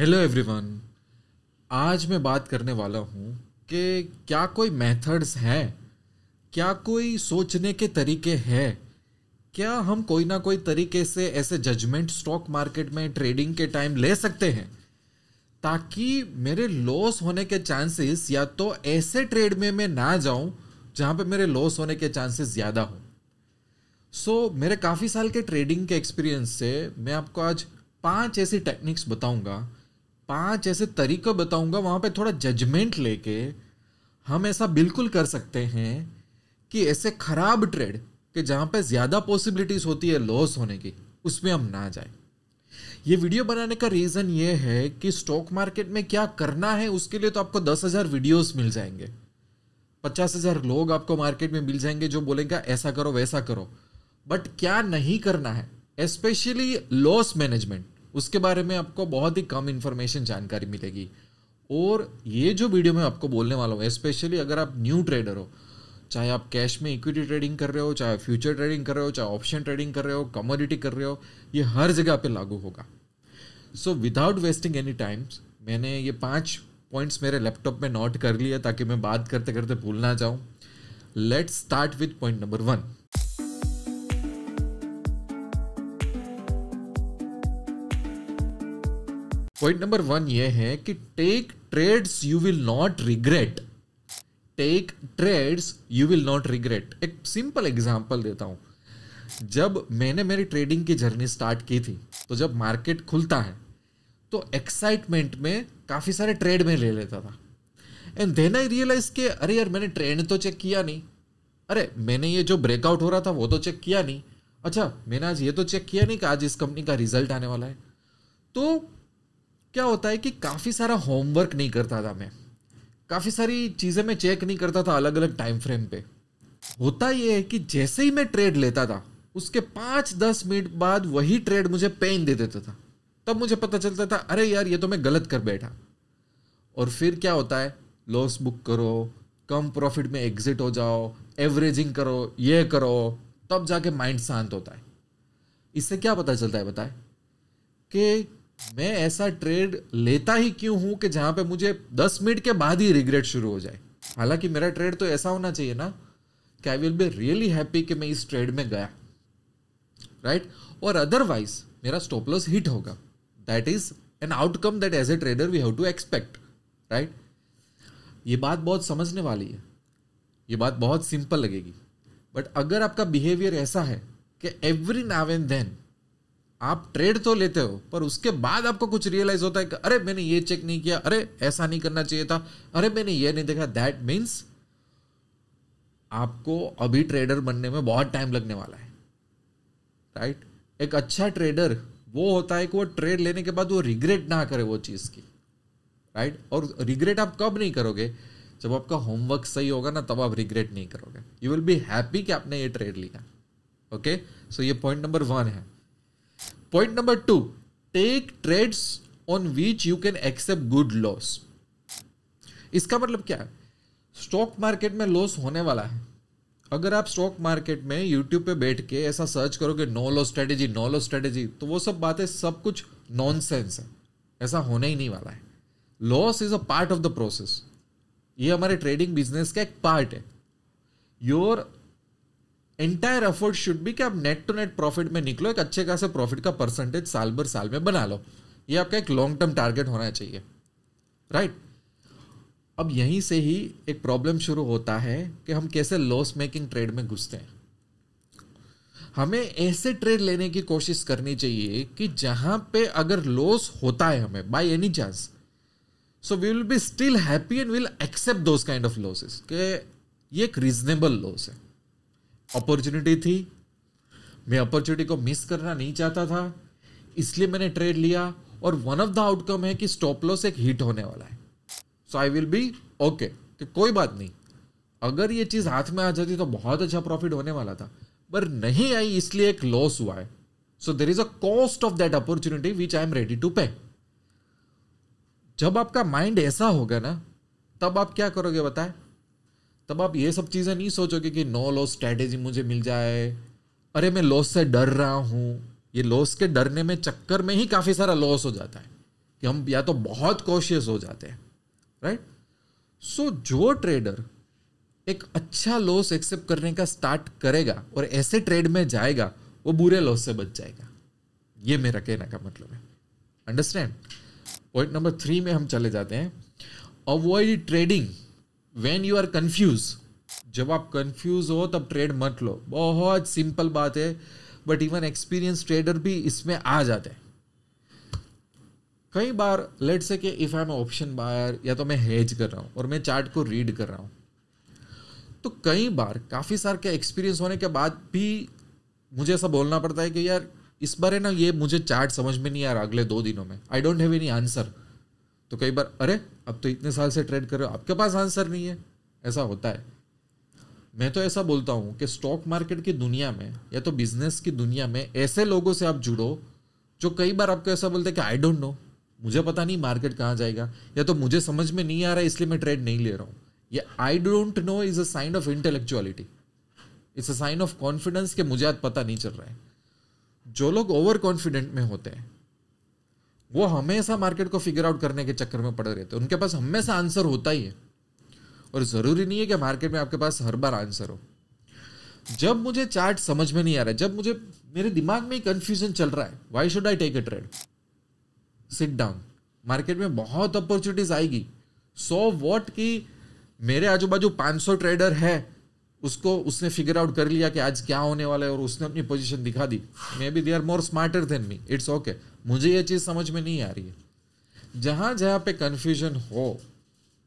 Hello everyone आज मैं बात करने वाला हूँ कि क्या कोई मेथड्स हैं क्या कोई सोचने के तरीके हैं क्या हम कोई ना कोई तरीके से ऐसे जजमेंट स्टॉक मार्केट में ट्रेडिंग के टाइम ले सकते हैं ताकि मेरे लॉस होने के चांसेस या तो ऐसे ट्रेड में मैं ना जाऊं जहां पे मेरे लॉस होने के चांसेस ज़्यादा हों सो so, मेरे काफ़ी साल के ट्रेडिंग के एक्सपीरियंस से मैं आपको आज पांच ऐसी टेक्निक्स बताऊंगा पांच ऐसे तरीके बताऊंगा वहाँ पे थोड़ा जजमेंट लेके हम ऐसा बिल्कुल कर सकते हैं कि ऐसे खराब ट्रेड के जहाँ पे ज़्यादा पॉसिबिलिटीज़ होती है लॉस होने की उसमें हम ना जाए ये वीडियो बनाने का रीज़न ये है कि स्टॉक मार्केट में क्या करना है उसके लिए तो आपको दस हज़ार वीडियोज़ मिल जाएंगे पचास हज़ार लोग आपको मार्केट में मिल जाएंगे जो बोलेंगे ऐसा करो वैसा करो बट क्या नहीं करना है स्पेशली लॉस मैनेजमेंट उसके बारे में आपको बहुत ही कम इन्फॉर्मेशन जानकारी मिलेगी और ये जो वीडियो मैं आपको बोलने वाला हूँ स्पेशली अगर आप न्यू ट्रेडर हो चाहे आप कैश में इक्विटी ट्रेडिंग कर रहे हो चाहे फ्यूचर ट्रेडिंग कर रहे हो चाहे ऑप्शन ट्रेडिंग कर रहे हो कमोडिटी कर रहे हो ये हर जगह पे लागू होगा so without wasting any times मैंने ये पांच पॉइंट्स मेरे लैपटॉप में नोट कर लिया ताकि मैं बात करते करते भूल ना जाऊँ let's start with point number one point number one ये है कि take trades you will not regret take trades you will not regret एक सिंपल एग्जाम्पल देता हूँ जब मैंने मेरी ट्रेडिंग की जर्नी स्टार्ट की थी तो जब मार्केट खुलता है तो एक्साइटमेंट में काफ़ी सारे ट्रेड में ले लेता था एंड देन आई रियलाइज के अरे यार मैंने ट्रेंड तो चेक किया नहीं अरे मैंने ये जो ब्रेकआउट हो रहा था वो तो चेक किया नहीं अच्छा मैंने आज ये तो चेक किया नहीं कि आज इस कंपनी का रिजल्ट आने वाला है तो क्या होता है कि काफ़ी सारा होमवर्क नहीं करता था मैं काफ़ी सारी चीज़ें मैं चेक नहीं करता था अलग अलग टाइम फ्रेम पे होता ये है कि जैसे ही मैं ट्रेड लेता था उसके पाँच दस मिनट बाद वही ट्रेड मुझे पेन दे देता था तब मुझे पता चलता था अरे यार ये तो मैं गलत कर बैठा और फिर क्या होता है लॉस बुक करो कम प्रॉफिट में एग्जिट हो जाओ एवरेजिंग करो ये करो तब जाके माइंड शांत होता है इससे क्या पता चलता है बताए कि मैं ऐसा ट्रेड लेता ही क्यों हूं कि जहां पे मुझे दस मिनट के बाद ही रिग्रेट शुरू हो जाए हालांकि मेरा ट्रेड तो ऐसा होना चाहिए ना कि I will be really happy कि मैं इस ट्रेड में गया राइट right? और अदरवाइज मेरा स्टॉप लॉस हिट होगा that is an outcome that as a trader we have to expect right ये बात बहुत समझने वाली है ये बात बहुत सिंपल लगेगी बट अगर आपका बिहेवियर ऐसा है कि एवरी नाव एंड देन आप ट्रेड तो लेते हो पर उसके बाद आपको कुछ रियलाइज होता है कि अरे मैंने ये चेक नहीं किया अरे ऐसा नहीं करना चाहिए था अरे मैंने ये नहीं देखा दैट मीन्स आपको अभी ट्रेडर बनने में बहुत टाइम लगने वाला है राइट right? एक अच्छा ट्रेडर वो होता है कि वो ट्रेड लेने के बाद वो रिग्रेट ना करे वो चीज़ की राइट right? और रिग्रेट आप कब नहीं करोगे जब आपका होमवर्क सही होगा ना तब आप रिग्रेट नहीं करोगे यू विल बी हैप्पी कि आपने ये ट्रेड लिया ओके सो ये पॉइंट नंबर वन है point number two take trades on which you can accept good loss इसका मतलब क्या है स्टॉक मार्केट में लॉस होने वाला है अगर आप स्टॉक मार्केट में यूट्यूब पे बैठ के ऐसा सर्च करोगे no loss strategy no loss strategy तो वो सब बातें सब कुछ नॉनसेंस है ऐसा होने ही नहीं वाला है loss is a part of the process ये हमारे ट्रेडिंग बिजनेस का एक पार्ट है योर एंटायर एफर्ट शुड भी कि आप नेट टू नेट प्रॉफिट में निकलो एक अच्छे खासे प्रॉफिट का परसेंटेज साल भर साल में बना लो ये आपका एक लॉन्ग टर्म टारगेट होना चाहिए राइट right? अब यहीं से ही एक प्रॉब्लम शुरू होता है कि हम कैसे लॉस मेकिंग ट्रेड में घुसते हैं हमें ऐसे ट्रेड लेने की कोशिश करनी चाहिए कि जहां पे अगर लॉस होता है हमें by any chance so we will be still happy and will accept those kind of losses के ये एक रीजनेबल लॉस है अपॉर्चुनिटी थी मैं अपॉर्चुनिटी को मिस करना नहीं चाहता था इसलिए मैंने ट्रेड लिया और वन ऑफ द आउटकम है कि स्टॉप लॉस एक हिट होने वाला है so I will be okay तो कोई बात नहीं अगर ये चीज़ हाथ में आ जाती तो बहुत अच्छा प्रॉफिट होने वाला था पर नहीं आई इसलिए एक लॉस हुआ है so there is a cost of that opportunity which I am ready to pay जब आपका माइंड ऐसा होगा ना तब आप क्या करोगे बताएं तब आप ये सब चीज़ें नहीं सोचोगे कि नो लॉस स्ट्रैटेजी मुझे मिल जाए अरे मैं लॉस से डर रहा हूँ ये लॉस के डरने में चक्कर में ही काफ़ी सारा लॉस हो जाता है कि हम या तो बहुत कॉशियस हो जाते हैं राइट सो so, जो ट्रेडर एक अच्छा लॉस एक्सेप्ट करने का स्टार्ट करेगा और ऐसे ट्रेड में जाएगा वो बुरे लॉस से बच जाएगा ये मेरा कहने का मतलब है अंडरस्टैंड पॉइंट नंबर थ्री में हम चले जाते हैं avoid trading when you are confuse जब आप कन्फ्यूज हो तब ट्रेड मत लो बहुत सिंपल बात है बट इवन एक्सपीरियंस ट्रेडर भी इसमें आ जाते हैं कई बार लेट से कि if I am option buyer या तो मैं हेज कर रहा हूँ और मैं चार्ट को रीड कर रहा हूँ तो कई बार काफ़ी सार के एक्सपीरियंस होने के बाद भी मुझे ऐसा बोलना पड़ता है कि यार इस बार है ना ये मुझे चार्ट समझ में नहीं आ रहा अगले दो दिनों में I don't have any answer तो कई बार अरे अब तो इतने साल से ट्रेड कर रहे हो आपके पास आंसर नहीं है ऐसा होता है मैं तो ऐसा बोलता हूँ कि स्टॉक मार्केट की दुनिया में या तो बिजनेस की दुनिया में ऐसे लोगों से आप जुड़ो जो कई बार आपको ऐसा बोलते हैं कि आई डोंट नो मुझे पता नहीं मार्केट कहाँ जाएगा या तो मुझे समझ में नहीं आ रहा है इसलिए मैं ट्रेड नहीं ले रहा हूँ ये I don't know is a sign of intellectuality it's a sign of confidence कि मुझे आज पता नहीं चल रहा है जो लोग ओवर कॉन्फिडेंट में होते हैं वो हमेशा मार्केट को फिगर आउट करने के चक्कर में पड़े रहते हैं उनके पास हमेशा आंसर होता ही है और ज़रूरी नहीं है कि मार्केट में आपके पास हर बार आंसर हो जब मुझे चार्ट समझ में नहीं आ रहा है जब मुझे मेरे दिमाग में कन्फ्यूजन चल रहा है why should I take a trade sit down market में बहुत अपॉर्चुनिटीज आएगी सो so वॉट की मेरे आजू बाजू पांच ट्रेडर है उसको उसने फिगर आउट कर लिया कि आज क्या होने वाला है और उसने अपनी पोजीशन दिखा दी maybe they are more smarter than me it's okay मुझे ये चीज़ समझ में नहीं आ रही है जहाँ जहाँ पे कन्फ्यूजन हो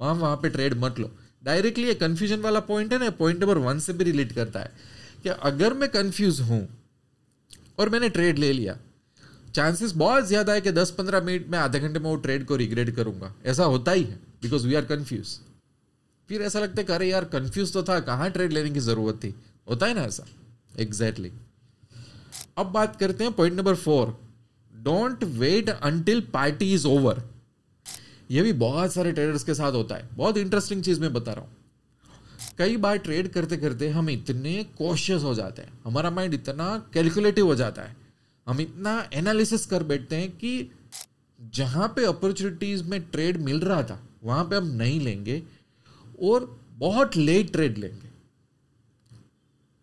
वहाँ वहाँ पे ट्रेड मत लो डायरेक्टली ये कन्फ्यूजन वाला पॉइंट है ना पॉइंट नंबर वन से भी रिलेट करता है कि अगर मैं कन्फ्यूज हूँ और मैंने ट्रेड ले लिया चांसेस बहुत ज़्यादा है कि दस पंद्रह मिनट में आधे घंटे में वो ट्रेड को रिग्रेट करूँगा ऐसा होता ही है बिकॉज वी आर कन्फ्यूज़ फिर ऐसा लगता है अरे यार कंफ्यूज तो था कहाँ ट्रेड लेने की जरूरत थी होता है ना ऐसा एग्जैक्टली exactly. अब बात करते हैं point number four don't wait until party is over यह भी बहुत सारे ट्रेडर्स के साथ होता है बहुत इंटरेस्टिंग चीज मैं बता रहा हूँ कई बार ट्रेड करते करते हम इतने कॉशियस हो जाते हैं हमारा माइंड इतना कैलकुलेटिव हो जाता है हम इतना एनालिसिस कर बैठते हैं कि जहाँ पे अपॉर्चुनिटीज में ट्रेड मिल रहा था वहाँ पे हम नहीं लेंगे और बहुत लेट ट्रेड लेंगे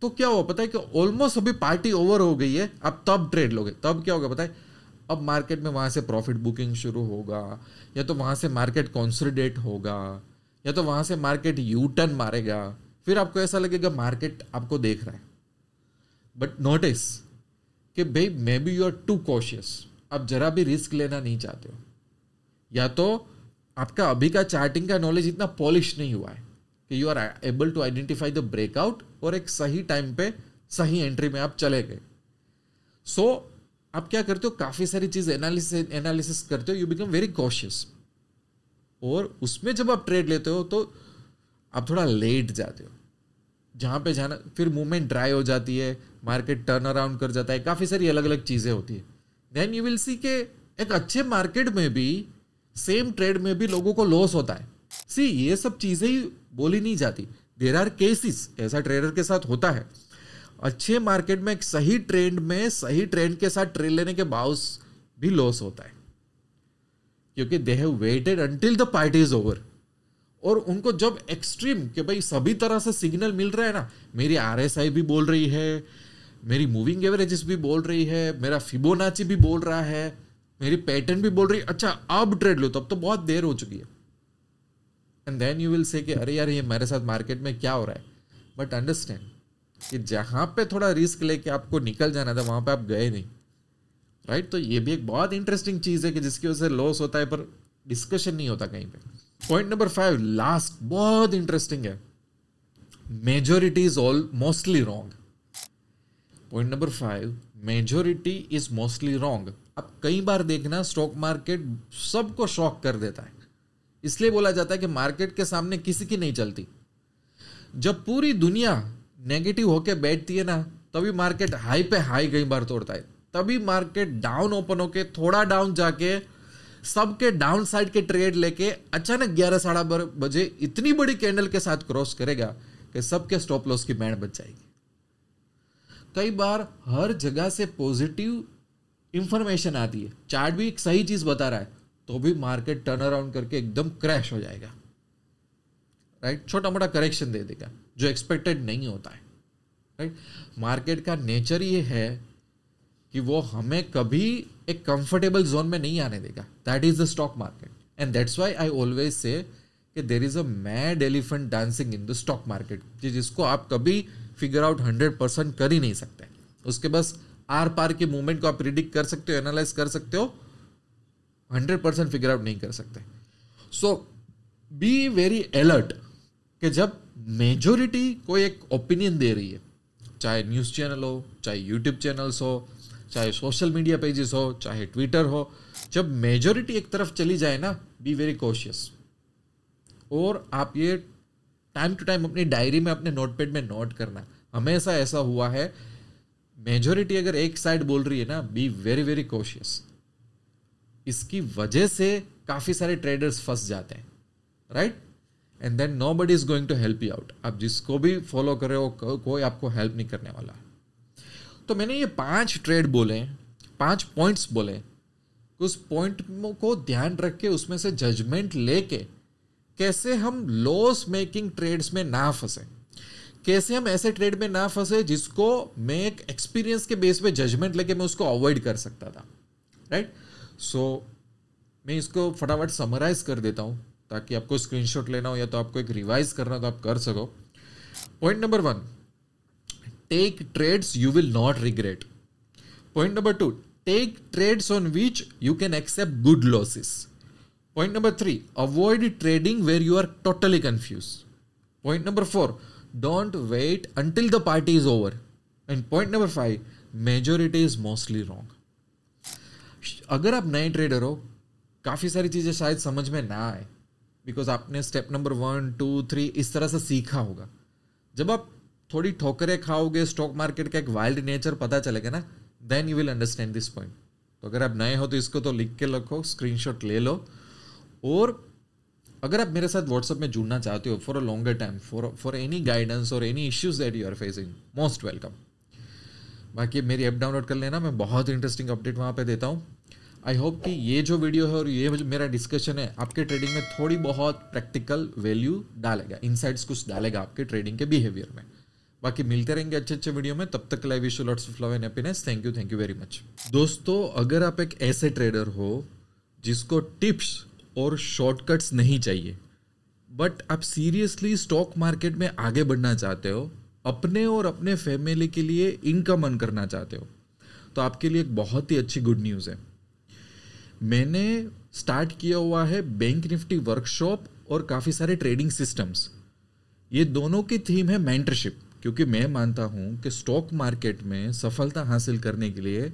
तो क्या हुआ पता है कि ऑलमोस्ट अभी पार्टी ओवर हो गई है अब तब ट्रेड लोगे तब क्या होगा पता है अब मार्केट में वहां से प्रॉफिट बुकिंग शुरू होगा या तो वहां से मार्केट कॉन्सोलिडेट होगा या तो वहां से मार्केट यू टर्न मारेगा फिर आपको ऐसा लगेगा मार्केट आपको देख रहा है बट नोटिस कि भाई maybe you are too cautious आप जरा भी रिस्क लेना नहीं चाहते हो या तो आपका अभी का चार्टिंग का नॉलेज इतना पॉलिश नहीं हुआ है कि you are able to identify the breakout और एक सही टाइम पे सही एंट्री में आप चले गए सो so, आप क्या करते हो काफ़ी सारी चीज़ एनालिसिस एनालिसिस करते हो यू बिकम वेरी कॉशियस और उसमें जब आप ट्रेड लेते हो तो आप थोड़ा लेट जाते हो जहाँ पे जाना फिर मूवमेंट ड्राई हो जाती है मार्केट टर्न अराउंड कर जाता है काफ़ी सारी अलग अलग चीज़ें होती है देन यू विल सी के एक अच्छे मार्केट में भी सेम ट्रेड में भी लोगों को लॉस होता है सी ये सब चीज़ें ही बोली नहीं जाती देर आर केसेस ऐसा ट्रेडर के साथ होता है अच्छे मार्केट में सही ट्रेंड में सही ट्रेंड के साथ ट्रेड लेने के बाद भी लॉस होता है क्योंकि they have waited until the party is over और उनको जब एक्सट्रीम के भाई सभी तरह से सिग्नल मिल रहा है ना मेरी आर भी बोल रही है मेरी मूविंग एवरेजेस भी बोल रही है मेरा फिबोनाची भी बोल रहा है मेरी पैटर्न भी बोल रही अच्छा अब ट्रेड लो तब तो बहुत देर हो चुकी है and then you will say कि अरे यार ये मेरे साथ मार्केट में क्या हो रहा है बट अंडरस्टैंड कि जहाँ पे थोड़ा रिस्क लेके आपको निकल जाना था वहाँ पे आप गए नहीं राइट right? तो ये भी एक बहुत इंटरेस्टिंग चीज़ है कि जिसकी वजह से लॉस होता है पर डिस्कशन नहीं होता कहीं पे पॉइंट नंबर फाइव लास्ट बहुत इंटरेस्टिंग है majority is all mostly wrong point number five majority is mostly wrong अब कई बार देखना स्टॉक मार्केट सबको शॉक कर देता है इसलिए बोला जाता है कि मार्केट के सामने किसी की नहीं चलती जब पूरी दुनिया नेगेटिव होके बैठती है ना तभी मार्केट हाई पे हाई कई बार तोड़ता है तभी मार्केट डाउन ओपन होके थोड़ा डाउन जाके सबके डाउन साइड के ट्रेड लेके अचानक ग्यारह साढ़ा बजे इतनी बड़ी कैंडल के साथ क्रॉस करेगा कि सबके स्टॉप लॉस की बैंड बच जाएगी कई बार हर जगह से पॉजिटिव इंफॉर्मेशन आती है चार्ट भी एक सही चीज़ बता रहा है तो भी मार्केट टर्न अराउंड करके एकदम क्रैश हो जाएगा राइट छोटा मोटा करेक्शन दे देगा जो एक्सपेक्टेड नहीं होता है राइट मार्केट का नेचर ये है कि वो हमें कभी एक कंफर्टेबल जोन में नहीं आने देगा that is the stock market and that's why I always say there is a mad elephant dancing in the stock market जिसको आप कभी फिगर आउट हंड्रेड परसेंट कर ही नहीं सकते उसके बस आर पार के मूवमेंट को आप प्रिडिक्ट कर सकते हो एनालाइज कर सकते हो हंड्रेड परसेंट फिगर आउट नहीं कर सकते सो बी वेरी अलर्ट कि जब मेजोरिटी कोई एक ओपिनियन दे रही है चाहे न्यूज़ चैनल हो चाहे यूट्यूब चैनल्स हो चाहे सोशल मीडिया पेजेस हो चाहे ट्विटर हो जब मेजोरिटी एक तरफ चली जाए ना बी वेरी कॉशियस और आप ये टाइम टू टाइम अपनी डायरी में अपने नोटपैड में नोट करना हमेशा ऐसा हुआ है मेजोरिटी अगर एक साइड बोल रही है ना बी वेरी वेरी कॉशियस इसकी वजह से काफ़ी सारे ट्रेडर्स फंस जाते हैं right and then nobody is going to help you out आप जिसको भी फॉलो कर रहे हो को, कोई आपको हेल्प नहीं करने वाला तो मैंने ये पांच ट्रेड बोले पांच पॉइंट्स बोले उस पॉइंट को ध्यान रख के उसमें से जजमेंट लेके कैसे हम लॉस मेकिंग ट्रेड्स में ना फंसे कैसे हम ऐसे ट्रेड में ना फंसे जिसको मैं एक एक्सपीरियंस के बेस पे जजमेंट लेके मैं उसको अवॉइड कर सकता था राइट सो so, मैं इसको फटाफट समराइज कर देता हूं ताकि आपको स्क्रीनशॉट लेना हो या तो आपको एक रिवाइज करना हो तो आप कर सको point number one take trades you will not regret point number two take trades on which you can accept good losses Point number three, avoid trading where you are totally confused. Point number four, don't wait until the party is over. And point number five, majority is mostly wrong अगर आप नए trader हो काफ़ी सारी चीज़ें शायद समझ में ना आए बिकॉज आपने step number one two three इस तरह से सीखा होगा जब आप थोड़ी ठोकरें खाओगे स्टॉक मार्केट का एक वाइल्ड नेचर पता चलेगा ना then you will understand this point तो अगर आप नए हो तो इसको तो लिख के रखो स्क्रीनशॉट ले लो और अगर आप मेरे साथ व्हाट्सअप में जुड़ना चाहते हो for a longer time for for any guidance और any issues that you are facing most welcome बाकी मेरी ऐप डाउनलोड कर लेना मैं बहुत इंटरेस्टिंग अपडेट वहाँ पे देता हूँ आई होप कि ये जो वीडियो है और ये मेरा डिस्कशन है आपके ट्रेडिंग में थोड़ी बहुत प्रैक्टिकल वैल्यू डालेगा इनसाइट्स कुछ डालेगा आपके ट्रेडिंग के बिहेवियर में बाकी मिलते रहेंगे अच्छे अच्छे वीडियो में तब तक live wish lots of love and happiness thank you thank you very much दोस्तों अगर आप एक ऐसे ट्रेडर हो जिसको टिप्स और शॉर्टकट्स नहीं चाहिए बट आप सीरियसली स्टॉक मार्केट में आगे बढ़ना चाहते हो अपने और अपने फैमिली के लिए इनकम अन करना चाहते हो तो आपके लिए एक बहुत ही अच्छी गुड न्यूज़ है मैंने स्टार्ट किया हुआ है बैंक निफ्टी वर्कशॉप और काफ़ी सारे ट्रेडिंग सिस्टम्स ये दोनों की थीम है मेंटरशिप क्योंकि मैं मानता हूँ कि स्टॉक मार्केट में सफलता हासिल करने के लिए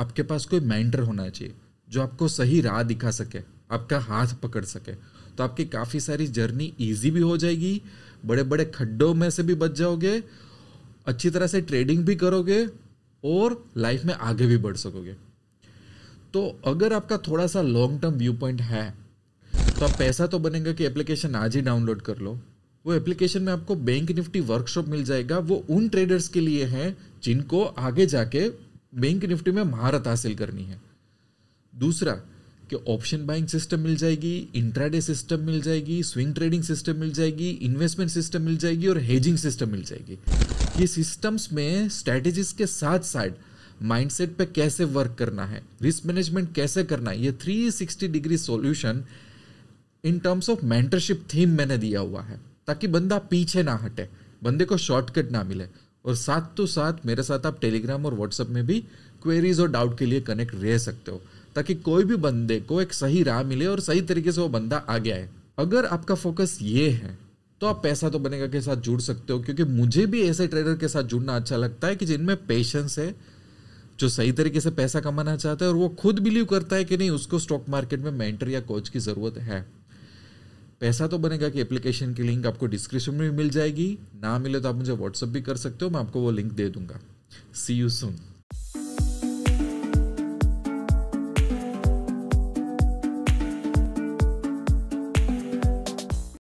आपके पास कोई मेंटर होना चाहिए जो आपको सही राह दिखा सके आपका हाथ पकड़ सके तो आपकी काफ़ी सारी जर्नी ईजी भी हो जाएगी बड़े बड़े खड्डों में से भी बच जाओगे अच्छी तरह से ट्रेडिंग भी करोगे और लाइफ में आगे भी बढ़ सकोगे तो अगर आपका थोड़ा सा लॉन्ग टर्म व्यू पॉइंट है तो आप पैसा तो बनेगा कि एप्लीकेशन आज ही डाउनलोड कर लो वो एप्लीकेशन में आपको बैंक निफ्टी वर्कशॉप मिल जाएगा वो उन ट्रेडर्स के लिए है जिनको आगे जाके बैंक निफ्टी में महारत हासिल करनी है दूसरा कि ऑप्शन बाइंग सिस्टम मिल जाएगी इंट्राडे सिस्टम मिल जाएगी स्विंग ट्रेडिंग सिस्टम मिल जाएगी इन्वेस्टमेंट सिस्टम मिल जाएगी और हेजिंग सिस्टम मिल जाएगी ये सिस्टम्स में स्ट्रैटेजीज के साथ साथ माइंडसेट पे कैसे वर्क करना है रिस्क मैनेजमेंट कैसे करना है ये 360 degree solution in terms of mentorship theme मैंने दिया हुआ है ताकि बंदा पीछे ना हटे बंदे को शॉर्टकट ना मिले और साथ तो साथ मेरे साथ आप टेलीग्राम और व्हाट्सएप में भी क्वेरीज और डाउट के लिए कनेक्ट रह सकते हो ताकि कोई भी बंदे को एक सही राह मिले और सही तरीके से वो बंदा आगे आए अगर आपका फोकस ये है तो आप पैसा तो बनेगा के साथ जुड़ सकते हो क्योंकि मुझे भी ऐसे ट्रेडर के साथ जुड़ना अच्छा लगता है कि जिनमें पेशेंस है जो सही तरीके से पैसा कमाना चाहता है और वो खुद बिलीव करता है कि नहीं उसको स्टॉक मार्केट में मेंटर या कोच की ज़रूरत है पैसा तो बनेगा कि एप्लीकेशन की लिंक आपको डिस्क्रिप्शन में भी मिल जाएगी ना मिले तो आप मुझे व्हाट्सअप भी कर सकते हो मैं आपको वो लिंक दे दूंगा सी यू सुन